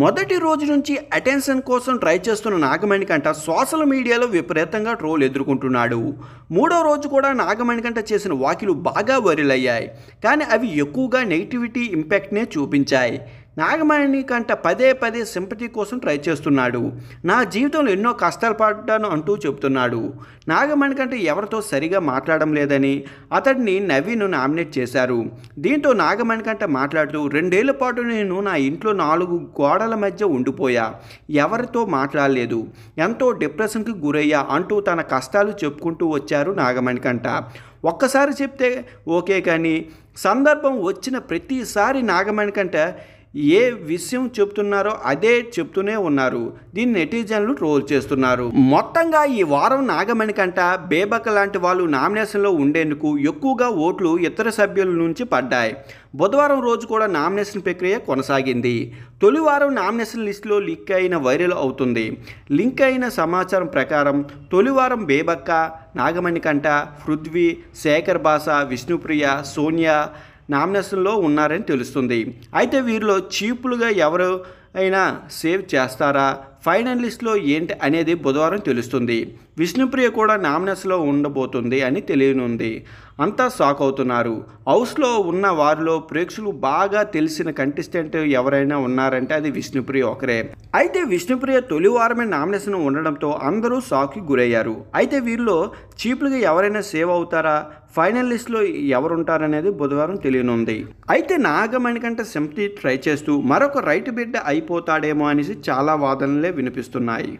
మొదటి రోజు నుంచి అటెన్షన్ కోసం ట్రై చేస్తున్న నాగమణికంట సోషల్ మీడియాలో విపరీతంగా ట్రోల్ ఎదుర్కొంటున్నాడు మూడో రోజు కూడా నాగమణికంట చేసిన వాకిలు బాగా వరిలయ్యాయి కానీ అవి ఎక్కువగా నెగిటివిటీ ఇంపాక్ట్నే చూపించాయి నాగమణి కంట పదే పదే సింపతి కోసం ట్రై చేస్తున్నాడు నా జీవితంలో ఎన్నో కష్టాలు పడ్డాను అంటూ చెబుతున్నాడు నాగమణి కంట ఎవరితో సరిగా మాట్లాడడం లేదని అతడిని నవీన్ నామినేట్ చేశారు దీంతో నాగమణి కంట మాట్లాడుతూ రెండేళ్ల పాటు నేను నా ఇంట్లో నాలుగు గోడల మధ్య ఉండిపోయా ఎవరితో మాట్లాడలేదు ఎంతో డిప్రెషన్కి గురయ్యా అంటూ తన కష్టాలు చెప్పుకుంటూ వచ్చారు నాగమణి కంట ఒక్కసారి చెప్తే ఓకే కానీ సందర్భం వచ్చిన ప్రతిసారి నాగమణి కంట ఏ విషయం చెప్తున్నారో అదే చెప్తూనే ఉన్నారు దీన్ని నెటిజన్లు ట్రోల్ చేస్తున్నారు మొత్తంగా ఈ వారం నాగమణి కంట బేబక లాంటి వాళ్ళు నామినేషన్లో ఉండేందుకు ఎక్కువగా ఓట్లు ఇతర సభ్యుల నుంచి పడ్డాయి బుధవారం రోజు కూడా నామినేషన్ ప్రక్రియ కొనసాగింది తొలివారం నామినేషన్ లిస్టులో లింక్ అయిన వైరల్ అవుతుంది లింక్ అయిన సమాచారం ప్రకారం తొలివారం బేబక్క నాగమణి కంట పృథ్వీ శేఖర్ బాస విష్ణుప్రియ సోనియా నామినేషన్లో ఉన్నారని తెలుస్తుంది అయితే వీరిలో చీపులుగా ఎవరు అయినా సేవ్ చేస్తారా ఫైనల్ లిస్ట్లో ఏంటి అనేది బుధవారం తెలుస్తుంది విష్ణుప్రియ కూడా నామినేషన్లో ఉండబోతుంది అని తెలియనుంది అంతా షాక్ అవుతున్నారు హౌస్లో ఉన్న వారిలో ప్రేక్షకులు బాగా తెలిసిన కంటెస్టెంట్ ఎవరైనా ఉన్నారంటే అది విష్ణుప్రియ ఒకరే అయితే విష్ణుప్రియ తొలివారమే నామినేషన్ ఉండడంతో అందరూ షాక్కి గురయ్యారు అయితే వీరిలో చీప్లుగా ఎవరైనా సేవ్ అవుతారా ఫైనల్ లిస్ట్లో ఎవరుంటారనేది బుధవారం తెలియనుంది అయితే నాగమణికంట కంటే సింపతి ట్రై చేస్తూ మరొక రైట్ బిడ్డ అయిపోతాడేమో అనేసి చాలా వాదనలే వినిపిస్తున్నాయి